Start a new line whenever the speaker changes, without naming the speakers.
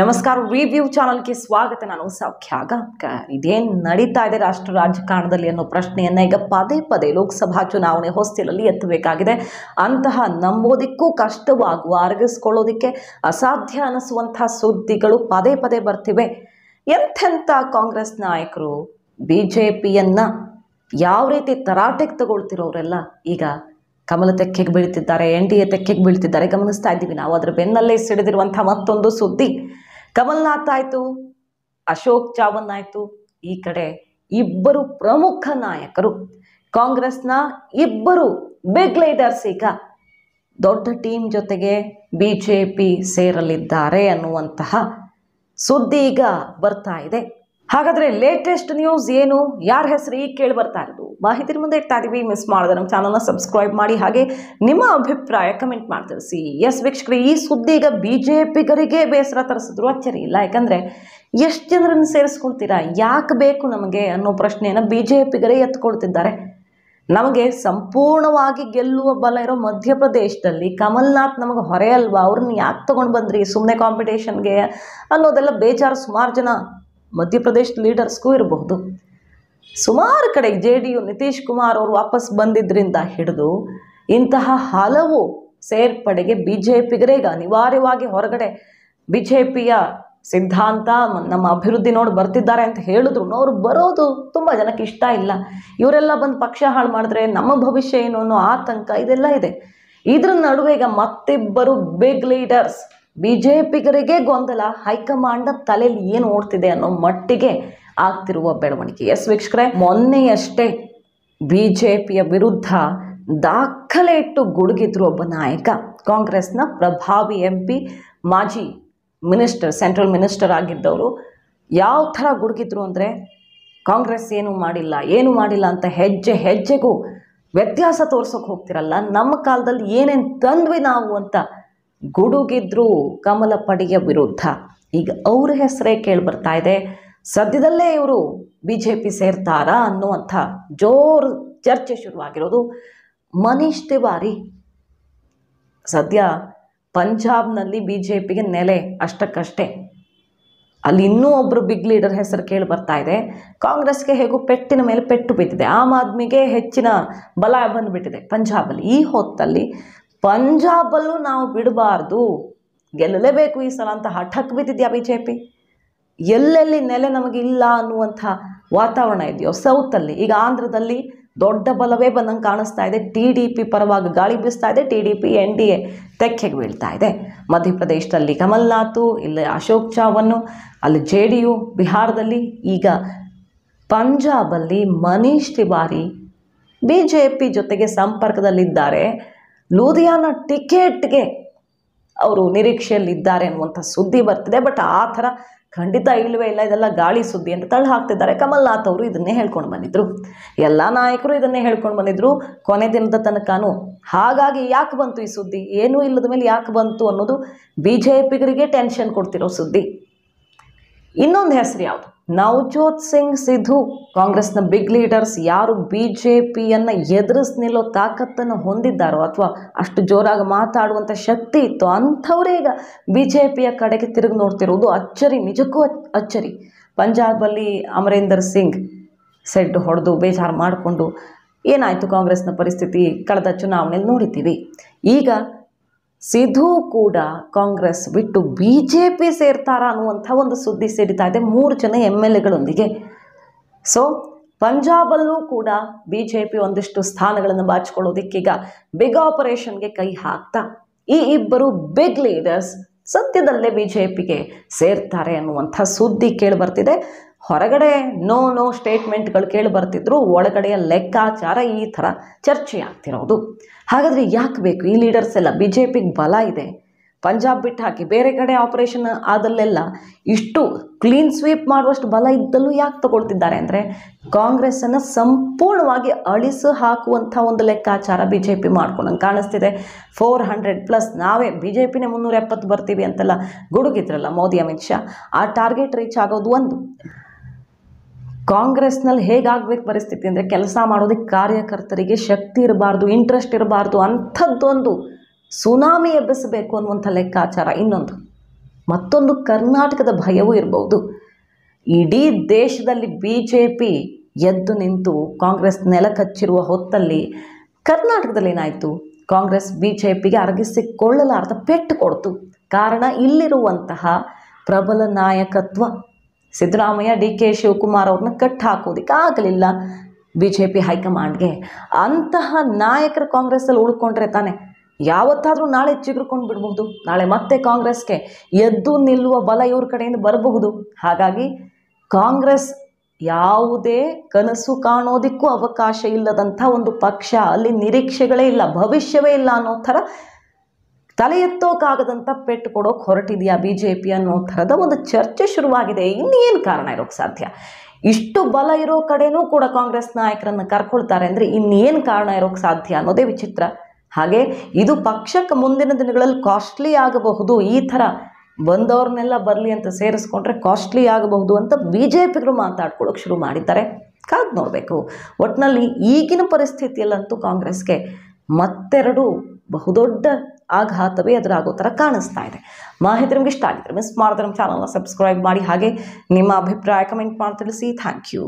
ನಮಸ್ಕಾರ ರಿವ್ಯೂ ಚಾನಲ್ಗೆ ಸ್ವಾಗತ ನಾನು ಸೌಖ್ಯ ಇದೇನು ನಡೀತಾ ಇದೆ ರಾಷ್ಟ್ರ ರಾಜಕಾರಣದಲ್ಲಿ ಅನ್ನೋ ಪ್ರಶ್ನೆಯನ್ನ ಈಗ ಪದೇ ಪದೇ ಲೋಕಸಭಾ ಚುನಾವಣೆ ಹೊಸ್ತಿಲಲ್ಲಿ ಎತ್ತಬೇಕಾಗಿದೆ ಅಂತಹ ನಂಬೋದಿಕ್ಕೂ ಕಷ್ಟವಾಗುವ ಅರಗಿಸ್ಕೊಳ್ಳೋದಿಕ್ಕೆ ಅಸಾಧ್ಯ ಅನಿಸುವಂತಹ ಸುದ್ದಿಗಳು ಪದೇ ಪದೇ ಬರ್ತಿವೆ ಎಂಥೆಂಥ ಕಾಂಗ್ರೆಸ್ ನಾಯಕರು ಬಿ ಜೆ ಪಿಯನ್ನು ಯಾವ ರೀತಿ ತರಾಟೆಗೆ ತಗೊಳ್ತಿರೋರೆಲ್ಲ ಈಗ ಕಮಲ ತೆಕ್ಕೆಗೆ ಬೀಳ್ತಿದ್ದಾರೆ ಎನ್ ಡಿ ಎ ತೆಕ್ಕೆಗೆ ಬೀಳ್ತಿದ್ದಾರೆ ಗಮನಿಸ್ತಾ ಇದ್ದೀವಿ ನಾವು ಅದರ ಬೆನ್ನಲ್ಲೇ ಸಿಡಿದಿರುವಂಥ ಮತ್ತೊಂದು ಸುದ್ದಿ ಕಮಲ್ನಾಥ್ ಆಯಿತು ಅಶೋಕ್ ಚಾವನ್ ಆಯಿತು ಈ ಕಡೆ ಇಬ್ಬರು ಪ್ರಮುಖ ನಾಯಕರು ಕಾಂಗ್ರೆಸ್ನ ಇಬ್ಬರು ಬಿಗ್ ಲೀಡರ್ಸ್ ಈಗ ದೊಡ್ಡ ಟೀಮ್ ಜೊತೆಗೆ ಬಿ ಜೆ ಪಿ ಸೇರಲಿದ್ದಾರೆ ಅನ್ನುವಂತಹ ಸುದ್ದಿ ಈಗ ಬರ್ತಾ ಇದೆ ಹಾಗಾದರೆ ಲೇಟೆಸ್ಟ್ ನ್ಯೂಸ್ ಏನು ಯಾರ ಹೆಸರು ಈಗ ಕೇಳಿ ಬರ್ತಾ ಇರೋದು ಮಾಹಿತಿ ಮುಂದೆ ಇಡ್ತಾ ಇದೀವಿ ಮಿಸ್ ಮಾಡದೆ ನಮ್ಮ ಚಾನಲ್ನ ಸಬ್ಸ್ಕ್ರೈಬ್ ಮಾಡಿ ಹಾಗೆ ನಿಮ್ಮ ಅಭಿಪ್ರಾಯ ಕಮೆಂಟ್ ಮಾಡಿ ಎಸ್ ವೀಕ್ಷಕರು ಈ ಸುದ್ದಿ ಈಗ ಬಿ ಜೆ ಪಿಗರಿಗೆ ಬೇಸರ ತರಿಸಿದ್ರು ಅಚ್ಚರಿ ಇಲ್ಲ ಯಾಕಂದರೆ ಎಷ್ಟು ಜನರನ್ನು ಸೇರಿಸ್ಕೊಳ್ತೀರಾ ಯಾಕೆ ಬೇಕು ನಮಗೆ ಅನ್ನೋ ಪ್ರಶ್ನೆಯನ್ನು ಬಿ ಜೆ ಪಿಗರೇ ಎತ್ಕೊಳ್ತಿದ್ದಾರೆ ನಮಗೆ ಸಂಪೂರ್ಣವಾಗಿ ಗೆಲ್ಲುವ ಬಲ ಇರೋ ಮಧ್ಯಪ್ರದೇಶದಲ್ಲಿ ಕಮಲ್ನಾಥ್ ನಮಗೆ ಹೊರೆ ಅಲ್ವಾ ಅವ್ರನ್ನ ಯಾಕೆ ತೊಗೊಂಡು ಬಂದ್ರಿ ಸುಮ್ಮನೆ ಕಾಂಪಿಟೇಷನ್ಗೆ ಅನ್ನೋದೆಲ್ಲ ಬೇಜಾರು ಸುಮಾರು ಜನ ಮಧ್ಯಪ್ರದೇಶದ ಲೀಡರ್ಸ್ಗೂ ಇರಬಹುದು ಸುಮಾರು ಕಡೆ J D U Nitish Kumar ಅವರು ವಾಪಸ್ ಬಂದಿದ್ದರಿಂದ ಹಿಡಿದು ಇಂತಹ ಹಲವು ಸೇರ್ಪಡೆಗೆ ಬಿ ಜೆ ಪಿಗರೇಗ ಅನಿವಾರ್ಯವಾಗಿ ಹೊರಗಡೆ ಬಿ ಜೆ ಪಿಯ ಸಿದ್ಧಾಂತ ನಮ್ಮ ಅಭಿವೃದ್ಧಿ ನೋಡಿ ಬರ್ತಿದ್ದಾರೆ ಅಂತ ಹೇಳಿದ್ರು ಅವರು ಬರೋದು ತುಂಬ ಜನಕ್ಕೆ ಇಷ್ಟ ಇಲ್ಲ ಇವರೆಲ್ಲ ಬಂದು ಪಕ್ಷ ಹಾಳು ಮಾಡಿದ್ರೆ ನಮ್ಮ ಭವಿಷ್ಯ ಏನು ಅನ್ನೋ ಆತಂಕ ಇದೆಲ್ಲ ಇದೆ ಇದ್ರ ನಡುವೆ ಈಗ ಮತ್ತಿಬ್ಬರು ಬಿಗ್ ಲೀಡರ್ಸ್ ಬಿ ಜೆ ಪಿಗರಿಗೆ ಗೊಂದಲ ಹೈಕಮಾಂಡ್ ತಲೆಯಲ್ಲಿ ಏನು ಓಡ್ತಿದೆ ಅನ್ನೋ ಮಟ್ಟಿಗೆ ಆಗ್ತಿರುವ ಬೆಳವಣಿಗೆ ಎಸ್ ವೀಕ್ಷಕರೇ ಮೊನ್ನೆಯಷ್ಟೇ ಬಿ ಜೆ ಪಿಯ ವಿರುದ್ಧ ದಾಖಲೆ ಇಟ್ಟು ಗುಡುಗಿದ್ರು ಒಬ್ಬ ನಾಯಕ ಕಾಂಗ್ರೆಸ್ನ ಪ್ರಭಾವಿ ಎಂ ಪಿ ಮಾಜಿ ಮಿನಿಸ್ಟರ್ ಸೆಂಟ್ರಲ್ ಮಿನಿಸ್ಟರ್ ಆಗಿದ್ದವರು ಯಾವ ಥರ ಗುಡುಗಿದ್ರು ಅಂದರೆ ಕಾಂಗ್ರೆಸ್ ಏನು ಮಾಡಿಲ್ಲ ಏನು ಮಾಡಿಲ್ಲ ಅಂತ ಹೆಜ್ಜೆ ಹೆಜ್ಜೆಗೂ ವ್ಯತ್ಯಾಸ ತೋರ್ಸೋಕೆ ಹೋಗ್ತಿರಲ್ಲ ನಮ್ಮ ಕಾಲದಲ್ಲಿ ಏನೇನು ತಂದ್ವಿ ನಾವು ಅಂತ ಗುಡುಗಿದ್ರು ಕಮಲಪಡಿಯ ವಿರುದ್ಧ ಈಗ ಅವ್ರ ಹೆಸರೇ ಕೇಳಿ ಬರ್ತಾ ಇದೆ ಸದ್ಯದಲ್ಲೇ ಇವರು ಬಿ ಜೆ ಪಿ ಸೇರ್ತಾರಾ ಅನ್ನುವಂಥ ಜೋರು ಚರ್ಚೆ ಶುರುವಾಗಿರೋದು ಮನೀಶ್ ತಿವಾರಿ ಸದ್ಯ ಪಂಜಾಬ್ನಲ್ಲಿ ಬಿ ಜೆ ಪಿಗೆ ನೆಲೆ ಅಷ್ಟಕ್ಕಷ್ಟೇ ಅಲ್ಲಿ ಇನ್ನೂ ಒಬ್ಬರು ಬಿಗ್ ಲೀಡರ್ ಹೆಸರು ಕೇಳಿ ಬರ್ತಾ ಇದೆ ಕಾಂಗ್ರೆಸ್ಗೆ ಹೇಗೂ ಪೆಟ್ಟಿನ ಮೇಲೆ ಪೆಟ್ಟು ಬಿದ್ದಿದೆ ಆಮ್ ಆದ್ಮಿಗೆ ಹೆಚ್ಚಿನ ಬಲ ಬಂದುಬಿಟ್ಟಿದೆ ಪಂಜಾಬಲ್ಲಿ ಈ ಹೊತ್ತಲ್ಲಿ ಪಂಜಾಬಲ್ಲೂ ನಾವು ಬಿಡಬಾರ್ದು ಗೆಲ್ಲಲೇಬೇಕು ಈ ಸಲ ಅಂತ ಹಠಕ್ಕೆ ಬಿದ್ದಿದ್ಯಾ ಬಿ ಜೆ ಪಿ ಎಲ್ಲೆಲ್ಲಿ ನೆಲೆ ನಮಗೆ ಇಲ್ಲ ಅನ್ನುವಂಥ ವಾತಾವರಣ ಇದೆಯೋ ಸೌತಲ್ಲಿ ಈಗ ಆಂಧ್ರದಲ್ಲಿ ದೊಡ್ಡ ಬಲವೇ ಬಂದಂಗೆ ಕಾಣಿಸ್ತಾ ಇದೆ ಟಿ ಡಿ ಪಿ ಪರವಾಗಿ ಗಾಳಿ ಬೀಸ್ತಾ ಇದೆ T D P N D A ತೆಕ್ಕೆಗೆ ಬೀಳ್ತಾ ಇದೆ ಮಧ್ಯಪ್ರದೇಶದಲ್ಲಿ ಕಮಲ್ನಾಥು ಇಲ್ಲಿ ಅಶೋಕ್ ಚಾವನ್ನು ಅಲ್ಲಿ ಜೆ ಡಿ ಯು ಬಿಹಾರದಲ್ಲಿ ಈಗ ಪಂಜಾಬಲ್ಲಿ Manish Tiwari B J P ಜೊತೆಗೆ ಸಂಪರ್ಕದಲ್ಲಿದ್ದಾರೆ ಲೂಧಿಯಾನ ಟಿಕೆಟ್ಗೆ ಅವರು ನಿರೀಕ್ಷೆಯಲ್ಲಿದ್ದಾರೆ ಅನ್ನುವಂಥ ಸುದ್ದಿ ಬರ್ತಿದೆ ಬಟ್ ಆ ಥರ ಖಂಡಿತ ಇಲ್ಲವೇ ಇಲ್ಲ ಇದೆಲ್ಲ ಗಾಳಿ ಸುದ್ದಿ ಅಂತ ತಳ್ಳಿ ಹಾಕ್ತಿದ್ದಾರೆ ಕಮಲ್ನಾಥ್ ಅವರು ಇದನ್ನೇ ಹೇಳ್ಕೊಂಡು ಬಂದಿದ್ದರು ಎಲ್ಲ ನಾಯಕರು ಇದನ್ನೇ ಹೇಳ್ಕೊಂಡು ಬಂದಿದ್ರು ಕೊನೆ ದಿನದ ತನಕನೂ ಹಾಗಾಗಿ ಯಾಕೆ ಬಂತು ಈ ಸುದ್ದಿ ಏನೂ ಇಲ್ಲದ ಮೇಲೆ ಯಾಕೆ ಬಂತು ಅನ್ನೋದು ಬಿ ಜೆ ಪಿಗರಿಗೆ ಟೆನ್ಷನ್ ಕೊಡ್ತಿರೋ ಸುದ್ದಿ ಇನ್ನೊಂದು ಹೆಸರು ಯಾವುದು ನವಜೋತ್ ಸಿಂಗ್ ಸಿಧು ಕಾಂಗ್ರೆಸ್ನ ಬಿಗ್ ಲೀಡರ್ಸ್ ಯಾರು ಬಿ ಜೆ ಪಿಯನ್ನು ಎದುರಿಸಿ ನಿಲ್ಲೋ ತಾಕತ್ತನ್ನು ಹೊಂದಿದ್ದಾರೋ ಅಥವಾ ಅಷ್ಟು ಜೋರಾಗಿ ಮಾತಾಡುವಂಥ ಶಕ್ತಿ ಇತ್ತು ಅಂಥವರೇ ಈಗ ಬಿ ಜೆ ಪಿಯ ಕಡೆಗೆ ತಿರುಗಿ ನೋಡ್ತಿರೋದು ಅಚ್ಚರಿ ನಿಜಕ್ಕೂ ಅಚ್ಚರಿ ಪಂಜಾಬಲ್ಲಿ ಅಮರೇಂದರ್ ಸಿಂಗ್ ಸೆಡ್ ಹೊಡೆದು ಬೇಜಾರು ಮಾಡಿಕೊಂಡು ಏನಾಯಿತು ಕಾಂಗ್ರೆಸ್ನ ಪರಿಸ್ಥಿತಿ ಕಳೆದ ಚುನಾವಣೆಯಲ್ಲಿ ನೋಡಿದ್ದೀವಿ ಈಗ ಸಿಧು ಕೂಡ ಕಾಂಗ್ರೆಸ್ ಬಿಟ್ಟು ಬಿ ಜೆ ಪಿ ಸೇರ್ತಾರ ಅನ್ನುವಂಥ ಒಂದು ಸುದ್ದಿ ಸಿಡಿತಾ ಇದೆ ಮೂರು ಜನ ಎಮ್ ಎಲ್ ಎಗಳೊಂದಿಗೆ ಸೊ ಪಂಜಾಬಲ್ಲೂ ಕೂಡ ಬಿ ಜೆ ಪಿ ಒಂದಿಷ್ಟು ಸ್ಥಾನಗಳನ್ನು ಬಾಚಿಕೊಳ್ಳೋದಿಕ್ಕೀಗ ಬಿಗ್ ಆಪರೇಷನ್ಗೆ ಕೈ ಹಾಕ್ತಾ ಈ ಇಬ್ಬರು ಬಿಗ್ ಲೀಡರ್ಸ್ ಸತ್ಯದಲ್ಲೇ ಬಿ ಜೆ ಪಿಗೆ ಸೇರ್ತಾರೆ ಅನ್ನುವಂಥ ಸುದ್ದಿ ಕೇಳಿಬರ್ತಿದೆ ಹೊರಗಡೆ ನೋ ನೋ ಸ್ಟೇಟ್ಮೆಂಟ್ಗಳು ಕೇಳಿ ಬರ್ತಿದ್ರು ಒಳಗಡೆಯ ಲೆಕ್ಕಾಚಾರ ಈ ಥರ ಚರ್ಚೆ ಆಗ್ತಿರೋದು ಹಾಗಾದರೆ ಯಾಕೆ ಬೇಕು ಈ ಲೀಡರ್ಸ್ ಎಲ್ಲ ಬಿ ಜೆ ಬಲ ಇದೆ ಪಂಜಾಬ್ ಬಿಟ್ಟು ಹಾಕಿ ಬೇರೆ ಕಡೆ ಆಪರೇಷನ್ ಆದಲ್ಲೆಲ್ಲ ಇಷ್ಟು ಕ್ಲೀನ್ ಸ್ವೀಪ್ ಮಾಡುವಷ್ಟು ಬಲ ಇದ್ದಲ್ಲೂ ಯಾಕೆ ತಗೊಳ್ತಿದ್ದಾರೆ ಅಂದರೆ ಕಾಂಗ್ರೆಸ್ಸನ್ನು ಸಂಪೂರ್ಣವಾಗಿ ಅಳಿಸಿ ಹಾಕುವಂಥ ಒಂದು ಲೆಕ್ಕಾಚಾರ ಬಿ ಜೆ ಪಿ ಮಾಡ್ಕೊಂಡಂಗೆ ಕಾಣಿಸ್ತಿದೆ ಫೋರ್ ಹಂಡ್ರೆಡ್ ಪ್ಲಸ್ ನಾವೇ ಬಿ ಜೆ ಪಿನೇ ಮುನ್ನೂರ ಎಪ್ಪತ್ತು ಬರ್ತೀವಿ ಅಂತೆಲ್ಲ ಗುಡುಗಿದ್ರಲ್ಲ ಮೋದಿ ಅಮಿತ್ ಶಾ ಆ ಟಾರ್ಗೆಟ್ ರೀಚ್ ಆಗೋದು ಒಂದು ಕಾಂಗ್ರೆಸ್ನಲ್ಲಿ ಹೇಗಾಗಬೇಕು ಪರಿಸ್ಥಿತಿ ಅಂದರೆ ಕೆಲಸ ಮಾಡೋದಕ್ಕೆ ಕಾರ್ಯಕರ್ತರಿಗೆ ಶಕ್ತಿ ಇರಬಾರ್ದು ಇಂಟ್ರೆಸ್ಟ್ ಇರಬಾರ್ದು ಅಂಥದ್ದೊಂದು ಸುನಾಮಿ ಎಬ್ಬಿಸಬೇಕು ಅನ್ನುವಂಥ ಲೆಕ್ಕಾಚಾರ ಇನ್ನೊಂದು ಮತ್ತೊಂದು ಕರ್ನಾಟಕದ ಭಯವೂ ಇರಬಹುದು ಇಡೀ ದೇಶದಲ್ಲಿ ಬಿ ಜೆ ಪಿ ಎದ್ದು ನಿಂತು ಕಾಂಗ್ರೆಸ್ ನೆಲಕಚ್ಚಿರುವ ಹೊತ್ತಲ್ಲಿ ಕರ್ನಾಟಕದಲ್ಲಿ ಏನಾಯಿತು ಕಾಂಗ್ರೆಸ್ ಬಿ ಜೆ ಪಿಗೆ ಅರಗಿಸಿಕೊಳ್ಳಲಾರ್ದ ಪೆಟ್ಟು ಕೊಡ್ತು ಕಾರಣ ಇಲ್ಲಿರುವಂತಹ ಪ್ರಬಲ ನಾಯಕತ್ವ ಸಿದ್ದರಾಮಯ್ಯ ಡಿ ಕೆ ಶಿವಕುಮಾರ್ ಅವ್ರನ್ನ ಕಟ್ ಹಾಕೋದಕ್ಕೆ ಆಗಲಿಲ್ಲ ಬಿ ಜೆ ಪಿ ಹೈಕಮಾಂಡ್ಗೆ ಅಂತಹ ನಾಯಕರು ಕಾಂಗ್ರೆಸ್ಸಲ್ಲಿ ಉಳ್ಕೊಂಡ್ರೆ ತಾನೆ ಯಾವತ್ತಾದರೂ ನಾಳೆ ಚಿಗುರ್ಕೊಂಡು ಬಿಡಬಹುದು ನಾಳೆ ಮತ್ತೆ ಕಾಂಗ್ರೆಸ್ಗೆ ಎದ್ದು ನಿಲ್ಲುವ ಬಲ ಇವ್ರ ಕಡೆಯಿಂದ ಬರಬಹುದು ಹಾಗಾಗಿ ಕಾಂಗ್ರೆಸ್ ಯಾವುದೇ ಕನಸು ಕಾಣೋದಿಕ್ಕೂ ಅವಕಾಶ ಇಲ್ಲದಂಥ ಒಂದು ಪಕ್ಷ ಅಲ್ಲಿ ನಿರೀಕ್ಷೆಗಳೇ ಇಲ್ಲ ಭವಿಷ್ಯವೇ ಇಲ್ಲ ಅನ್ನೋ ಥರ ತಲೆ ಎತ್ತೋಕ್ಕಾಗದಂಥ ಪೆಟ್ಟು ಕೊಡೋಕೆ ಹೊರಟಿದೆಯಾ ಬಿ ಜೆ ಪಿ ಅನ್ನೋ ಥರದ ಒಂದು ಚರ್ಚೆ ಶುರುವಾಗಿದೆ ಇನ್ನೇನು ಕಾರಣ ಇರೋಕ್ಕೆ ಸಾಧ್ಯ ಇಷ್ಟು ಬಲ ಇರೋ ಕಡೆನೂ ಕೂಡ ಕಾಂಗ್ರೆಸ್ ನಾಯಕರನ್ನು ಕರ್ಕೊಳ್ತಾರೆ ಅಂದರೆ ಇನ್ನೇನು ಕಾರಣ ಇರೋಕ್ಕೆ ಸಾಧ್ಯ ಅನ್ನೋದೇ ವಿಚಿತ್ರ ಹಾಗೆ ಇದು ಪಕ್ಷಕ್ಕೆ ಮುಂದಿನ ದಿನಗಳಲ್ಲಿ ಕಾಸ್ಟ್ಲಿ ಆಗಬಹುದು ಈ ಥರ ಬಂದವ್ರನ್ನೆಲ್ಲ ಬರಲಿ ಅಂತ ಸೇರಿಸ್ಕೊಂಡ್ರೆ ಕಾಸ್ಟ್ಲಿ ಆಗಬಹುದು ಅಂತ ಬಿ ಜೆ ಪಿಗಳು ಮಾತಾಡ್ಕೊಳ್ಳೋಕೆ ಶುರು ಮಾಡಿದ್ದಾರೆ ಕಾದು ನೋಡಬೇಕು ಒಟ್ಟಿನಲ್ಲಿ ಈಗಿನ ಪರಿಸ್ಥಿತಿಯಲ್ಲಂತೂ ಕಾಂಗ್ರೆಸ್ಗೆ ಮತ್ತೆರಡು ಬಹುದೊಡ್ಡ ಆಘಾತವೇ ಎದುರಾಗೋ ಥರ ಕಾಣಿಸ್ತಾ ಇದೆ ಮಾಹಿತಿ ನಿಮ್ಗೆ ಇಷ್ಟ ಆಗಿದ್ರೆ ಮಿಸ್ ಮಾಡಿದ್ರೆ ನಮ್ಮ ಚಾನಲ್ನ ಸಬ್ಸ್ಕ್ರೈಬ್ ಮಾಡಿ ಹಾಗೆ ನಿಮ್ಮ ಅಭಿಪ್ರಾಯ ಕಮೆಂಟ್ ಮಾಡಿ ತಿಳಿಸಿ ಥ್ಯಾಂಕ್ ಯು